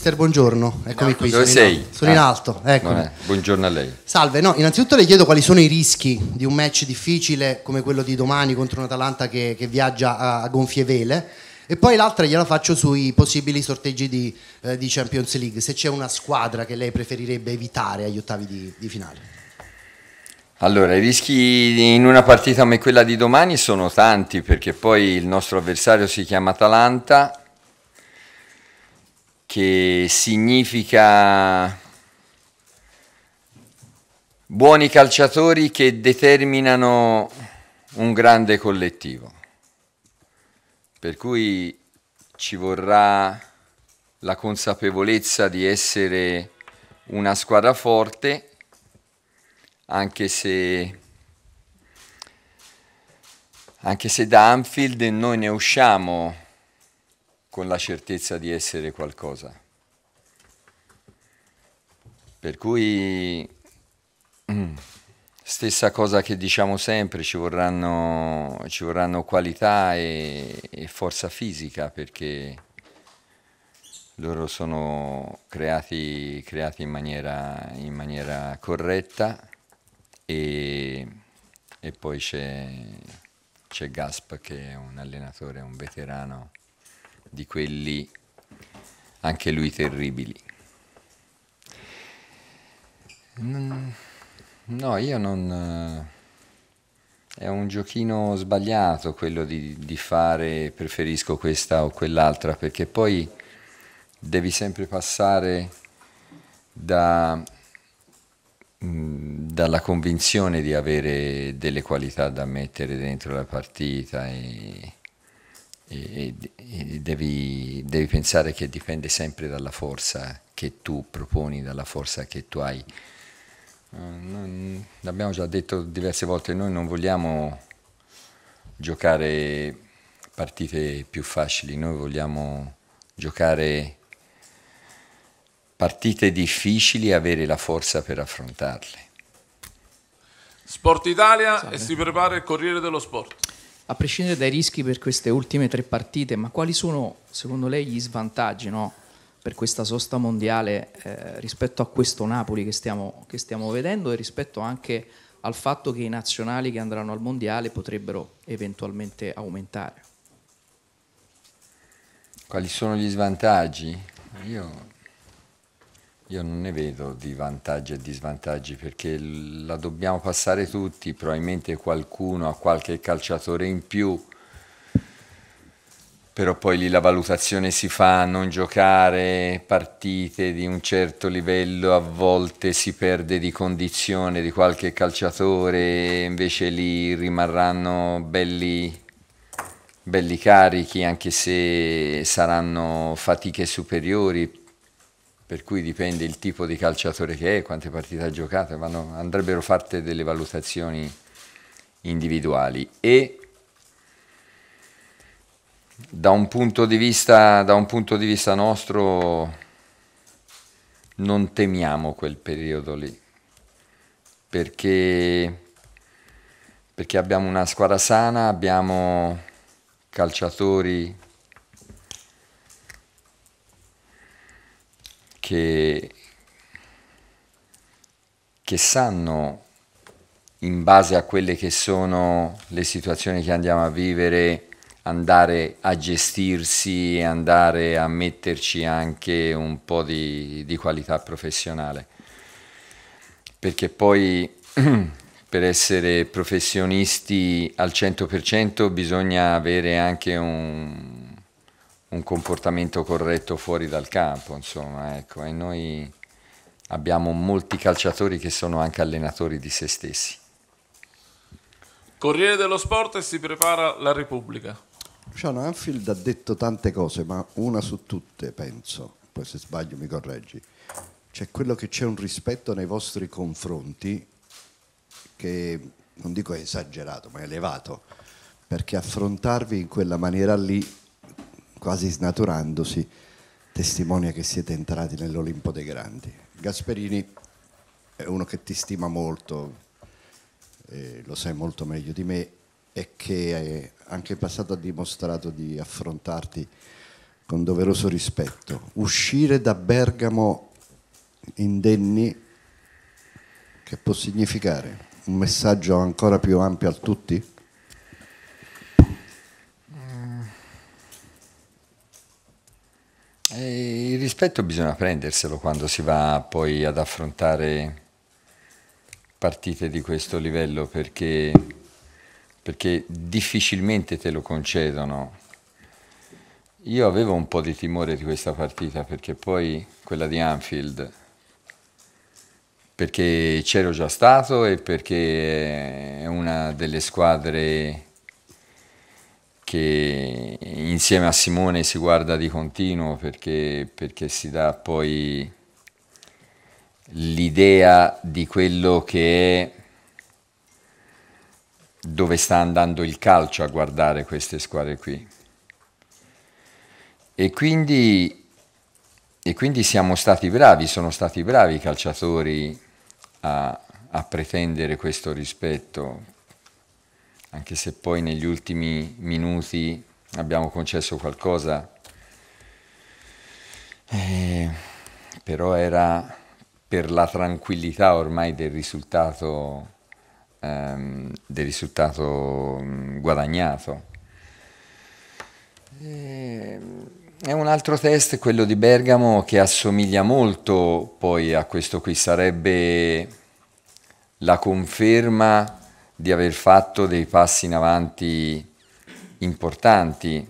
Mister, buongiorno. Eccomi ecco, qui. Dove sono sei? In sono ah, in alto. Buongiorno a lei. Salve, no, innanzitutto le chiedo quali sono i rischi di un match difficile come quello di domani contro un Atalanta che, che viaggia a, a gonfie vele. E poi l'altra gliela faccio sui possibili sorteggi di, eh, di, Champions League, se c'è una squadra che lei preferirebbe evitare agli ottavi di, di finale. Allora, i rischi in una partita come quella di domani sono tanti perché poi il nostro avversario si chiama Atalanta che significa buoni calciatori che determinano un grande collettivo. Per cui ci vorrà la consapevolezza di essere una squadra forte, anche se, anche se da Anfield noi ne usciamo con la certezza di essere qualcosa. Per cui mm, stessa cosa che diciamo sempre, ci vorranno, ci vorranno qualità e, e forza fisica perché loro sono creati, creati in, maniera, in, maniera, corretta e, e poi c'è, Gasp che è un allenatore, un veterano di quelli anche lui terribili. No, io non... Eh, è un giochino sbagliato quello di, di fare preferisco questa o quell'altra, perché poi devi sempre passare da, mm, dalla convinzione di avere delle qualità da mettere dentro la partita e, e, e devi, devi, pensare che dipende sempre dalla forza che tu proponi, dalla forza che tu hai. Eh, noi, l'abbiamo già detto diverse volte, noi non vogliamo giocare partite più facili, noi vogliamo giocare partite difficili e avere la forza per affrontarle. Sport Italia Salve. e si prepara il Corriere dello Sport a prescindere dai rischi per queste ultime tre partite, ma quali sono secondo lei gli svantaggi no, per questa sosta mondiale eh, rispetto a questo Napoli che stiamo, che stiamo vedendo e rispetto anche al fatto che i nazionali che andranno al mondiale potrebbero eventualmente aumentare? Quali sono gli svantaggi? Io io non ne vedo di vantaggi e di svantaggi perché la dobbiamo passare tutti, probabilmente qualcuno ha qualche calciatore in più, però poi lì la valutazione si fa, non giocare partite di un certo livello, a volte si perde di condizione di qualche calciatore, invece lì rimarranno belli belli carichi anche se saranno fatiche superiori per cui dipende il tipo di calciatore che è, quante partite ha giocato, ma no, andrebbero fatte delle valutazioni individuali. E da un punto di vista, punto di vista nostro non temiamo quel periodo lì, perché, perché abbiamo una squadra sana, abbiamo calciatori che, che sanno in base a quelle che sono le situazioni che andiamo a vivere, andare a gestirsi, e andare a metterci anche un po' di, di qualità professionale. Perché poi per essere professionisti al 100% bisogna avere anche un, un comportamento corretto fuori dal campo, insomma, ecco. E noi abbiamo molti calciatori che sono anche allenatori di se stessi. Corriere dello Sport e si prepara la Repubblica. Luciano Anfield ha detto tante cose, ma una su tutte, penso, poi se sbaglio mi correggi, c'è quello che c'è un rispetto nei vostri confronti che non dico esagerato, ma elevato, perché affrontarvi in quella maniera lì quasi snaturandosi, testimonia che siete entrati nell'Olimpo dei Grandi. Gasperini è uno che ti stima molto, eh, lo sai molto meglio di me, e che anche in passato ha dimostrato di affrontarti con doveroso rispetto. Uscire da Bergamo indenni, che può significare un messaggio ancora più ampio a tutti? rispetto bisogna prenderselo quando si va poi ad affrontare partite di questo livello perché, perché difficilmente te lo concedono. Io avevo un po' di timore di questa partita perché poi quella di Anfield, perché c'ero già stato e perché è una delle squadre che insieme a Simone si guarda di continuo perché, perché si dà poi l'idea di quello che è dove sta andando il calcio a guardare queste squadre qui. E quindi, e quindi siamo stati bravi, sono stati bravi i calciatori a, a pretendere questo rispetto, anche se poi negli ultimi minuti abbiamo concesso qualcosa, eh, però era per la tranquillità ormai del risultato, ehm, del risultato mm, guadagnato. Eh, è un altro test, quello di Bergamo, che assomiglia molto poi a questo qui, sarebbe la conferma di aver fatto dei passi in avanti importanti,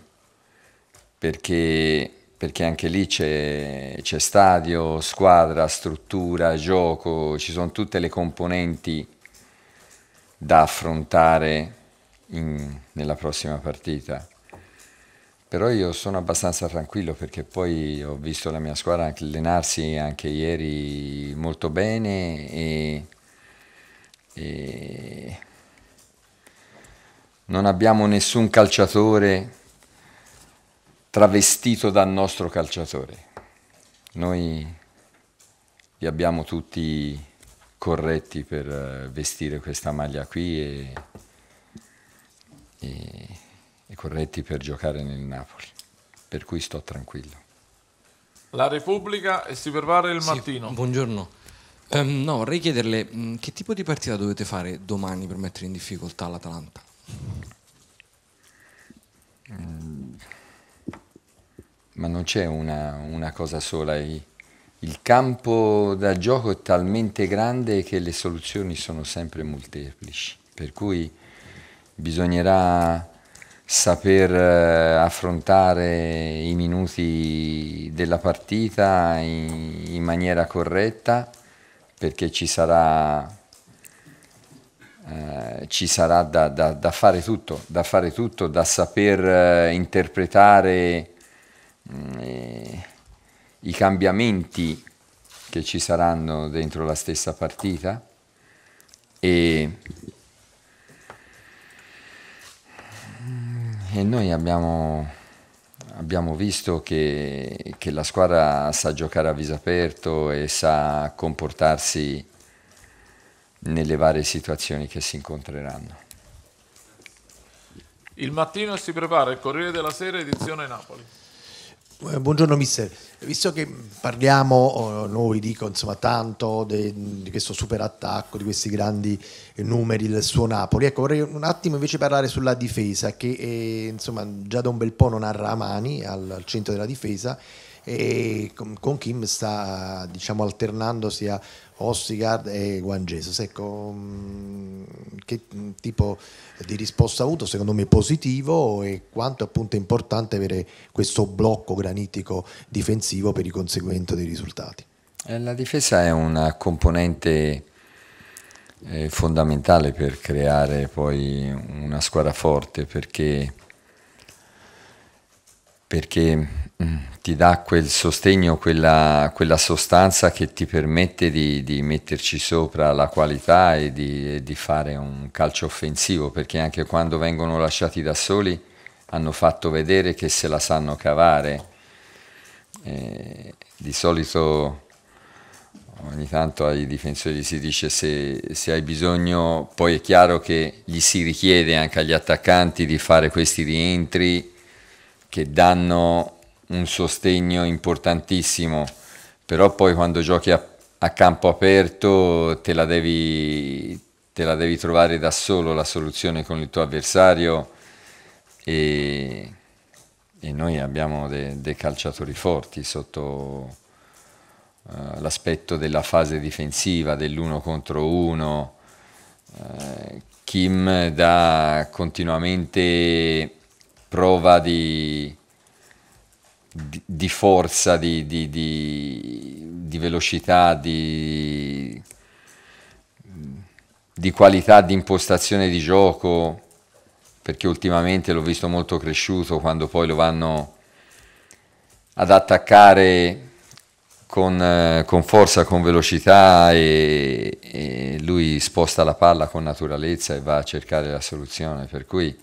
perché, perché anche lì c'è, stadio, squadra, struttura, gioco, ci sono tutte le componenti da affrontare in, nella prossima partita. Però io sono abbastanza tranquillo perché poi ho visto la mia squadra allenarsi anche ieri molto bene e, e non abbiamo nessun calciatore travestito dal nostro calciatore. Noi li abbiamo tutti corretti per eh, vestire questa maglia qui e, e, e corretti per giocare nel Napoli, per cui sto tranquillo. La Repubblica e si prepara il sì, mattino. Buongiorno. Um, no, vorrei chiederle mh, che tipo di partita dovete fare domani per mettere in difficoltà l'Atalanta? Ehm, ma non c'è una, una, cosa sola. Il campo da gioco è talmente grande che le soluzioni sono sempre molteplici, per cui bisognerà saper eh, affrontare i minuti della partita in, in maniera corretta perché ci sarà eh, ci sarà da, da, da, fare tutto, da fare tutto, da saper eh, interpretare mm, eh, i cambiamenti che ci saranno dentro la stessa partita e, e noi abbiamo, abbiamo visto che, che, la squadra sa giocare a viso aperto e sa comportarsi nelle varie situazioni che si incontreranno. Il mattino si prepara il Corriere della Sera edizione Napoli. Eh, buongiorno mister, visto che parliamo oh, noi dico insomma tanto di questo super attacco, di questi grandi eh, numeri del suo Napoli, ecco vorrei un attimo invece parlare sulla difesa che è, eh, insomma già da un bel po' non ha Ramani al, al centro della difesa e con, Kim sta diciamo, alternando sia Ostigard e Juan Jesus. Ecco, mm, che tipo di risposta ha avuto? Secondo me positivo e quanto appunto è importante avere questo blocco granitico difensivo per il conseguimento dei risultati. Eh, la difesa è una componente eh, fondamentale per creare poi una squadra forte perché perché mm, ti dà quel sostegno, quella, quella sostanza che ti permette di, di, metterci sopra la qualità e di, di fare un calcio offensivo, perché anche quando vengono lasciati da soli hanno fatto vedere che se la sanno cavare. Eh, di solito ogni tanto ai difensori si dice se, se, hai bisogno, poi è chiaro che gli si richiede anche agli attaccanti di fare questi rientri che danno un sostegno importantissimo, però poi quando giochi a, a campo aperto te la, devi, te la devi trovare da solo la soluzione con il tuo avversario e, e noi abbiamo dei de calciatori forti sotto uh, l'aspetto della fase difensiva, dell'uno contro uno. Uh, Kim dà continuamente prova di, di, di forza, di, di, velocità, di, di qualità di impostazione di gioco, perché ultimamente l'ho visto molto cresciuto quando poi lo vanno ad attaccare con, eh, con, forza, con velocità e, e, lui sposta la palla con naturalezza e va a cercare la soluzione. Per cui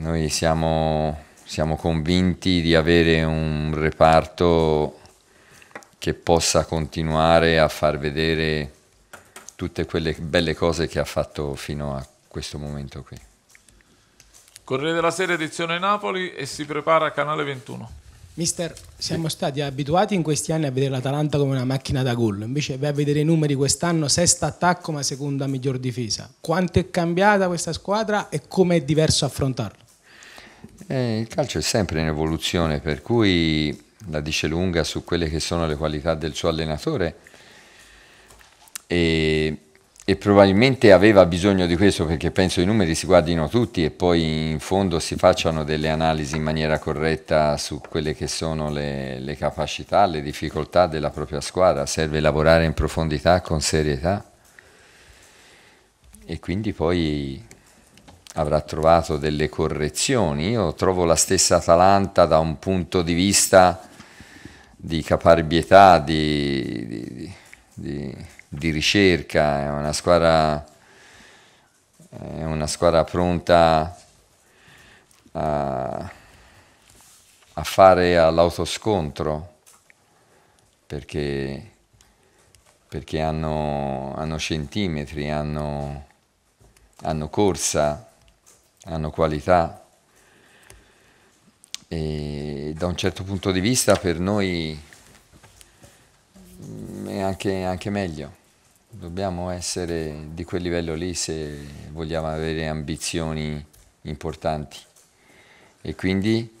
noi siamo, siamo convinti di avere un reparto che possa continuare a far vedere tutte quelle belle cose che ha fatto fino a questo momento qui. Corriere della Sera edizione Napoli e si prepara a Canale 21. Mister, siamo stati abituati in questi anni a vedere l'Atalanta come una macchina da gol, invece vai a vedere i numeri quest'anno, sesta attacco ma seconda miglior difesa. Quanto è cambiata questa squadra e come è diverso affrontarla? Eh, il calcio è sempre in evoluzione, per cui la dice lunga su quelle che sono le qualità del suo allenatore e, e, probabilmente aveva bisogno di questo perché penso i numeri si guardino tutti e poi in fondo si facciano delle analisi in maniera corretta su quelle che sono le, le capacità, le difficoltà della propria squadra, serve lavorare in profondità con serietà e quindi poi avrà trovato delle correzioni. Io trovo la stessa Atalanta da un punto di vista di caparbietà, di, di, di ricerca, è una squadra, è una squadra pronta a, a fare all'autoscontro perché, perché hanno, hanno centimetri, hanno, hanno corsa hanno qualità e da un certo punto di vista per noi mm, è anche, anche meglio. Dobbiamo essere di quel livello lì se vogliamo avere ambizioni importanti e quindi,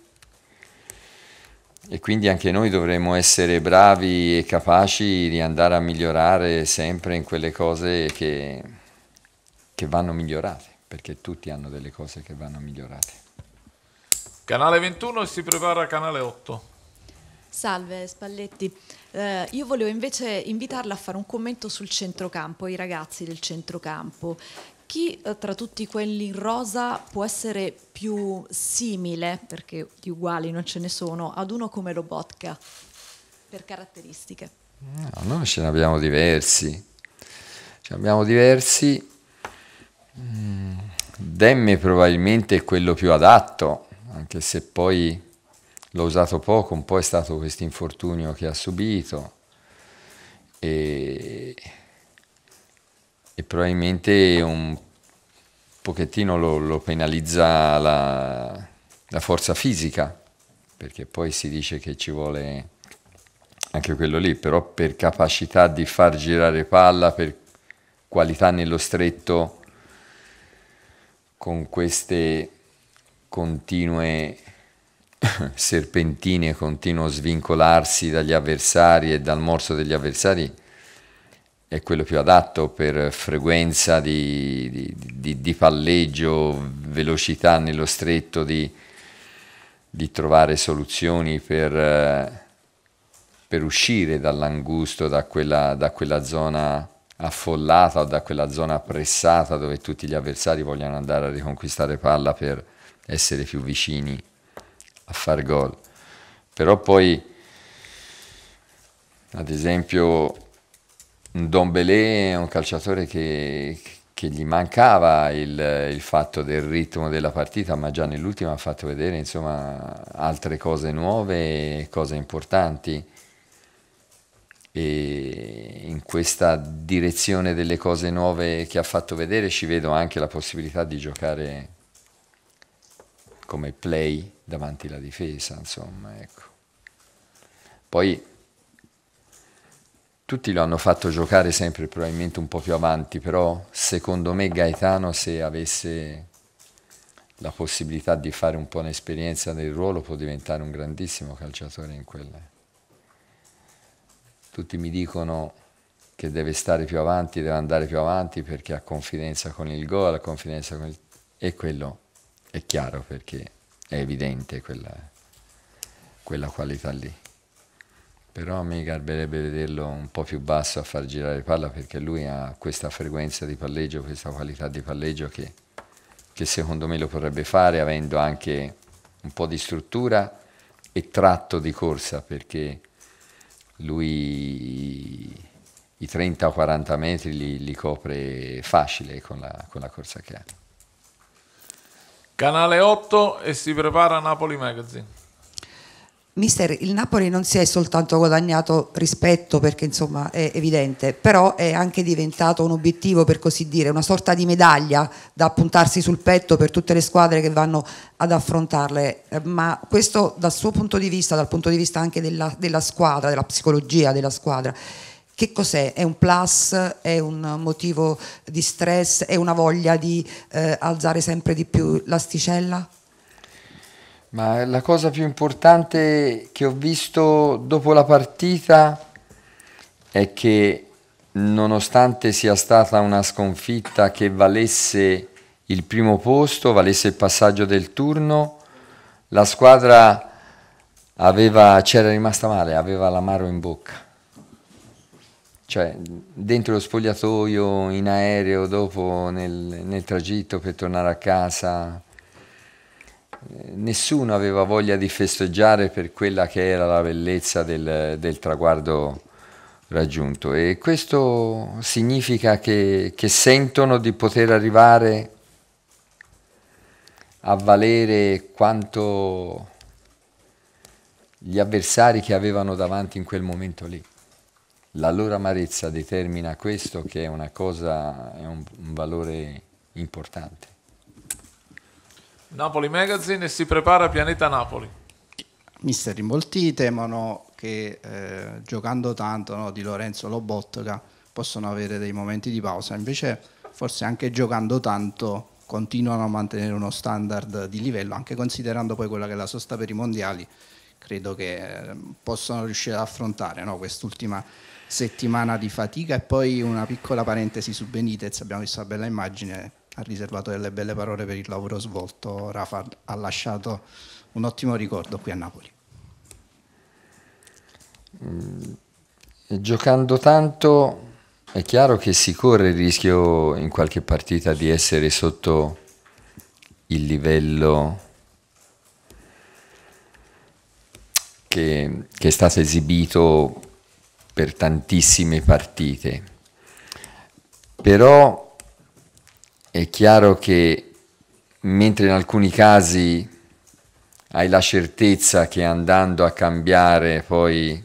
e quindi anche noi dovremmo essere bravi e capaci di andare a migliorare sempre in quelle cose che, che vanno migliorate perché tutti hanno delle cose che vanno migliorate. Canale 21 e si prepara Canale 8. Salve Spalletti, eh, io volevo invece invitarla a fare un commento sul centrocampo, i ragazzi del centrocampo. Chi eh, tra tutti quelli in rosa può essere più simile, perché di uguali non ce ne sono, ad uno come Lobotka, per caratteristiche? No, noi ce ne abbiamo diversi. Ce ne abbiamo diversi Demme probabilmente è quello più adatto, anche se poi l'ho usato poco, un po' è stato questo infortunio che ha subito e, e probabilmente un pochettino lo, lo penalizza la, la forza fisica, perché poi si dice che ci vuole anche quello lì, però per capacità di far girare palla, per qualità nello stretto con queste continue serpentine, continuo svincolarsi dagli avversari e dal morso degli avversari è quello più adatto per frequenza di, di, di, di palleggio, velocità nello stretto, di, trovare soluzioni per, eh, per uscire dall'angusto, da quella, da quella zona affollata o da quella zona pressata dove tutti gli avversari vogliono andare a riconquistare palla per essere più vicini a far gol. Però poi, ad esempio, Don Belé è un calciatore che, che gli mancava il, il, fatto del ritmo della partita, ma già nell'ultima ha fatto vedere insomma, altre cose nuove, cose importanti e in questa direzione delle cose nuove che ha fatto vedere ci vedo anche la possibilità di giocare come play davanti alla difesa, insomma, ecco. Poi tutti lo hanno fatto giocare sempre probabilmente un po' più avanti, però secondo me Gaetano se avesse la possibilità di fare un po' un'esperienza del ruolo può diventare un grandissimo calciatore in quella tutti mi dicono che deve stare più avanti, deve andare più avanti perché ha confidenza con il gol, ha confidenza con il... E quello è chiaro perché è evidente quella, quella qualità lì. Però mi garberebbe vederlo un po' più basso a far girare palla perché lui ha questa frequenza di palleggio, questa qualità di palleggio che, che secondo me lo potrebbe fare avendo anche un po' di struttura e tratto di corsa perché lui i 30 o 40 metri li, li copre facile con la, con la, corsa che ha. Canale 8 e si prepara Napoli Magazine. Mister, il Napoli non si è soltanto guadagnato rispetto perché insomma è evidente, però è anche diventato un obiettivo per così dire, una sorta di medaglia da appuntarsi sul petto per tutte le squadre che vanno ad affrontarle, eh, ma questo dal suo punto di vista, dal punto di vista anche della, della squadra, della psicologia della squadra, che cos'è? È un plus? È un motivo di stress? È una voglia di eh, alzare sempre di più l'asticella? Ma la cosa più importante che ho visto dopo la partita è che nonostante sia stata una sconfitta che valesse il primo posto, valesse il passaggio del turno, la squadra c'era rimasta male, aveva l'amaro in bocca. Cioè, dentro lo spogliatoio, in aereo, dopo nel, nel tragitto per tornare a casa, nessuno aveva voglia di festeggiare per quella che era la bellezza del, del traguardo raggiunto e questo significa che, che, sentono di poter arrivare a valere quanto gli avversari che avevano davanti in quel momento lì. La loro amarezza determina questo che è una cosa, è un, un valore importante. Napoli Magazine e si prepara Pianeta Napoli. Mister, in molti temono che eh, giocando tanto no, di Lorenzo Lobotka possono avere dei momenti di pausa, invece forse anche giocando tanto continuano a mantenere uno standard di livello, anche considerando poi quella che è la sosta per i mondiali, credo che eh, possano riuscire ad affrontare no, quest'ultima settimana di fatica e poi una piccola parentesi su Benitez, abbiamo visto la bella immagine, ha riservato delle belle parole per il lavoro svolto, Rafa ha lasciato un ottimo ricordo qui a Napoli. Mm, giocando tanto è chiaro che si corre il rischio in qualche partita di essere sotto il livello che, che è stato esibito per tantissime partite, però è chiaro che mentre in alcuni casi hai la certezza che andando a cambiare poi,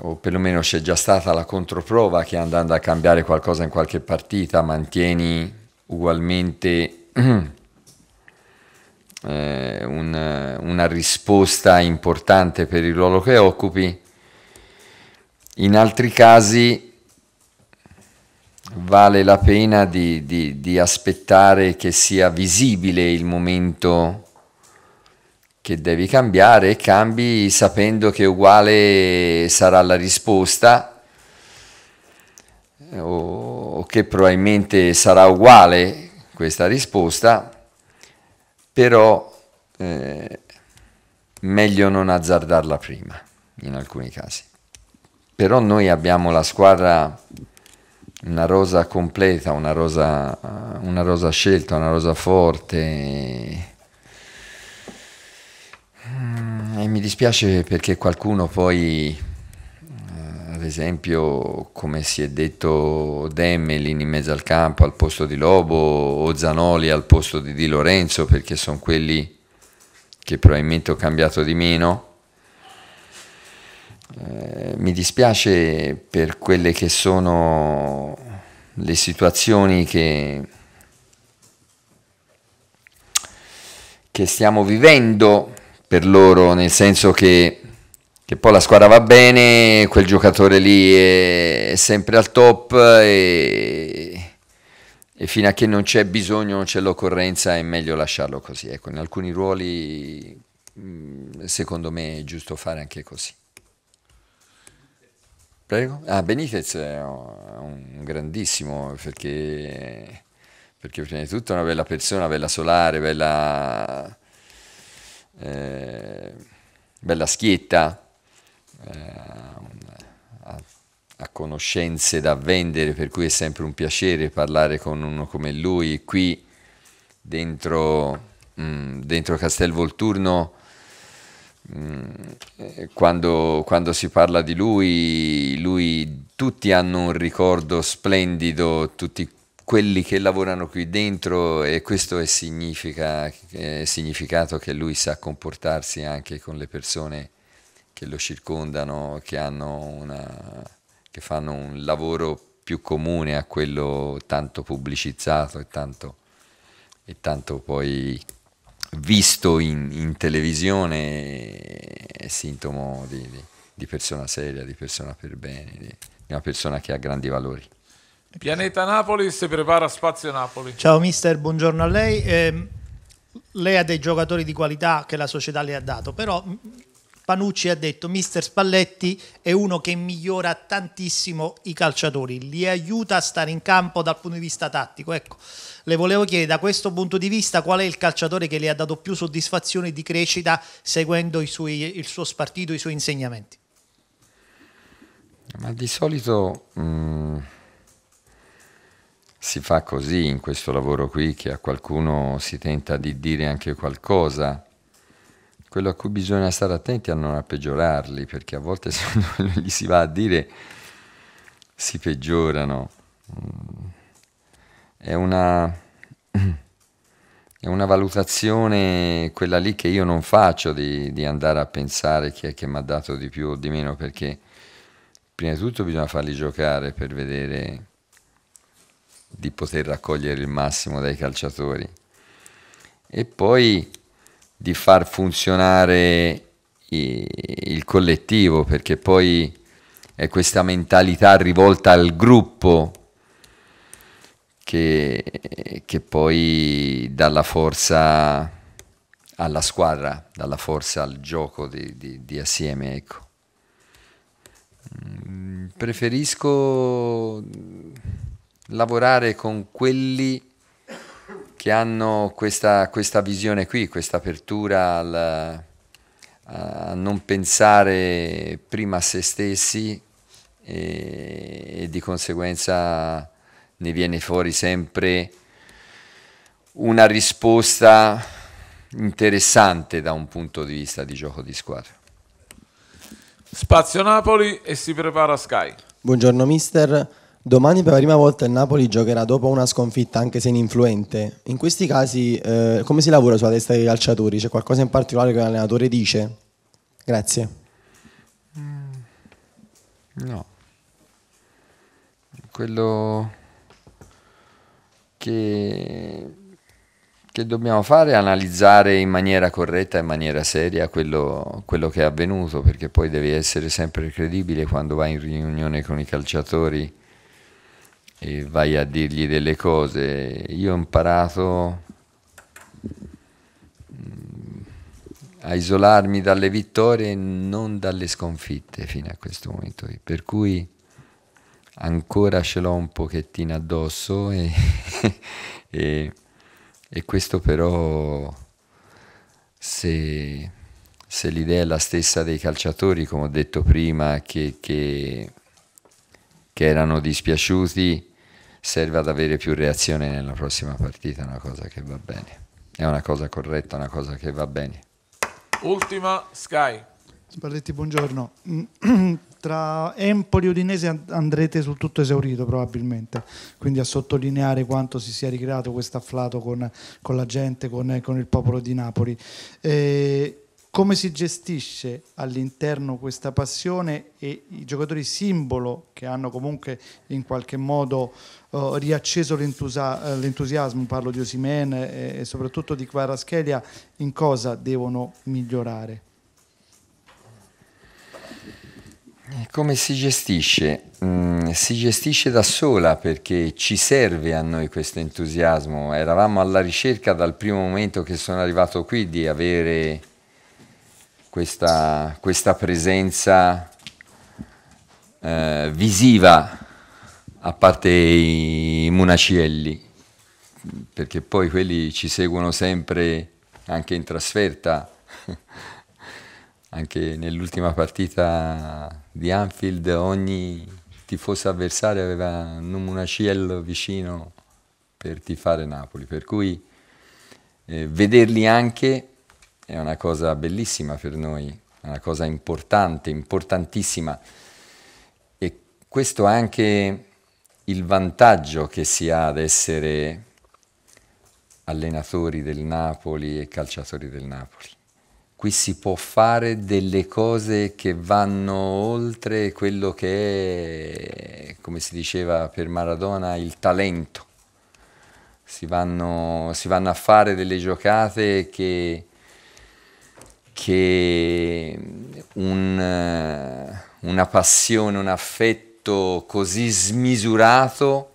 o perlomeno c'è già stata la controprova che andando a cambiare qualcosa in qualche partita mantieni ugualmente eh, un, una risposta importante per il ruolo che occupi, in altri casi vale la pena di, di, di aspettare che sia visibile il momento che devi cambiare e cambi sapendo che uguale sarà la risposta eh, o, o che probabilmente sarà uguale questa risposta, però eh, meglio non azzardarla prima in alcuni casi. Però noi abbiamo la squadra una rosa completa, una rosa, una rosa scelta, una rosa forte. Mm, e mi dispiace perché qualcuno poi, eh, ad esempio, come si è detto, Demmelin in mezzo al campo al posto di Lobo o Zanoli al posto di Di Lorenzo, perché sono quelli che probabilmente ho cambiato di meno, eh, mi dispiace per quelle che sono le situazioni che, che stiamo vivendo per loro, nel senso che, che, poi la squadra va bene, quel giocatore lì è, è sempre al top e, e, fino a che non c'è bisogno, non c'è l'occorrenza, è meglio lasciarlo così. Ecco, in alcuni ruoli mm, secondo me è giusto fare anche così. Prego? Ah, Benitez è un grandissimo perché, perché prima di tutto è una bella persona, bella solare, bella, eh, bella schietta, eh, ha, ha, conoscenze da vendere per cui è sempre un piacere parlare con uno come lui qui dentro, mh, mm, dentro Castel Volturno Mm, eh, quando, quando, si parla di lui, lui, tutti hanno un ricordo splendido, tutti quelli che lavorano qui dentro e questo è, significa, è significato che lui sa comportarsi anche con le persone che lo circondano, che, una, che fanno un lavoro più comune a quello tanto pubblicizzato e tanto, e tanto poi visto in, in televisione è sintomo di, di, di, persona seria, di persona per bene, di, di una persona che ha grandi valori. Pianeta Napoli si prepara a Spazio Napoli. Ciao mister, buongiorno a lei. Eh, lei ha dei giocatori di qualità che la società le ha dato, però Panucci ha detto mister Spalletti è uno che migliora tantissimo i calciatori, li aiuta a stare in campo dal punto di vista tattico. Ecco, le volevo chiedere da questo punto di vista qual è il calciatore che le ha dato più soddisfazione di crescita seguendo suoi, il suo spartito, i suoi insegnamenti. Ma di solito mh, mm, si fa così in questo lavoro qui che a qualcuno si tenta di dire anche qualcosa quello a cui bisogna stare attenti a non peggiorarli, perché a volte se non gli si va a dire si peggiorano. Mm. È una, è una valutazione, quella lì che io non faccio, di, di andare a pensare chi è che mi ha dato di più o di meno, perché prima di tutto bisogna farli giocare per vedere di poter raccogliere il massimo dai calciatori. E poi di far funzionare il collettivo, perché poi è questa mentalità rivolta al gruppo che, che poi dà la forza alla squadra, dà la forza al gioco di, di, di assieme. Ecco. Mm, preferisco lavorare con quelli che hanno questa, questa visione qui, questa apertura al, a non pensare prima a se stessi e, e di conseguenza ne viene fuori sempre una risposta interessante da un punto di vista di gioco di squadra. Spazio Napoli e si prepara Sky. Buongiorno mister. Domani per la prima volta il Napoli giocherà dopo una sconfitta anche se ininfluente. In questi casi eh, come si lavora sulla testa dei calciatori? C'è qualcosa in particolare che l'allenatore dice? Grazie. Mm, no. Quello che, che, dobbiamo fare è analizzare in maniera corretta, in maniera seria quello, quello che è avvenuto, perché poi devi essere sempre credibile quando vai in riunione con i calciatori e vai a dirgli delle cose. Io ho imparato mm, a isolarmi dalle vittorie e non dalle sconfitte fino a questo momento, per cui ancora ce l'ho un pochettino addosso e, e, e questo però se, se l'idea è la stessa dei calciatori, come ho detto prima, che, che che erano dispiaciuti serve ad avere più reazione nella prossima partita, è una cosa che va bene. È una cosa corretta, una cosa che va bene. Ultima Sky. Spalletti, buongiorno. Tra Empoli e Udinese andrete sul tutto esaurito probabilmente, quindi a sottolineare quanto si sia ricreato questo afflato con, con la gente, con, con, il popolo di Napoli. E eh, come si gestisce all'interno questa passione e i giocatori simbolo che hanno comunque in qualche modo eh, riacceso l'entusia- eh, l'entusiasmo, parlo di Osimen e, e soprattutto di Quaraschelia, in cosa devono migliorare? Come si gestisce? Mm, si gestisce da sola perché ci serve a noi questo entusiasmo. Eravamo alla ricerca dal primo momento che sono arrivato qui di avere questa, questa presenza eh, visiva a parte i munacielli, perché poi quelli ci seguono sempre anche in trasferta, anche nell'ultima partita di Anfield ogni tifoso avversario aveva un munaciello vicino per tifare Napoli, per cui eh, vederli anche è una cosa bellissima per noi, è una cosa importante, importantissima. E questo è anche il vantaggio che si ha ad essere allenatori del Napoli e calciatori del Napoli. Qui si può fare delle cose che vanno oltre quello che è, come si diceva per Maradona, il talento. Si vanno, si vanno a fare delle giocate che che un, eh, una passione, un affetto così smisurato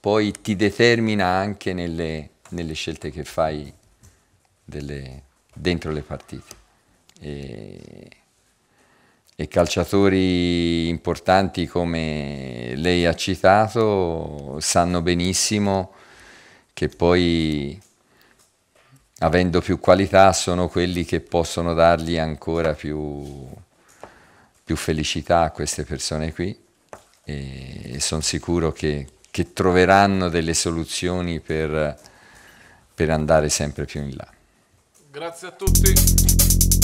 poi ti determina anche nelle, nelle scelte che fai delle, dentro le partite. E, e calciatori importanti come lei ha citato sanno benissimo che poi avendo più qualità sono quelli che possono dargli ancora più, più felicità a queste persone qui e, e sono sicuro che, che, troveranno delle soluzioni per, per andare sempre più in là. Grazie a tutti.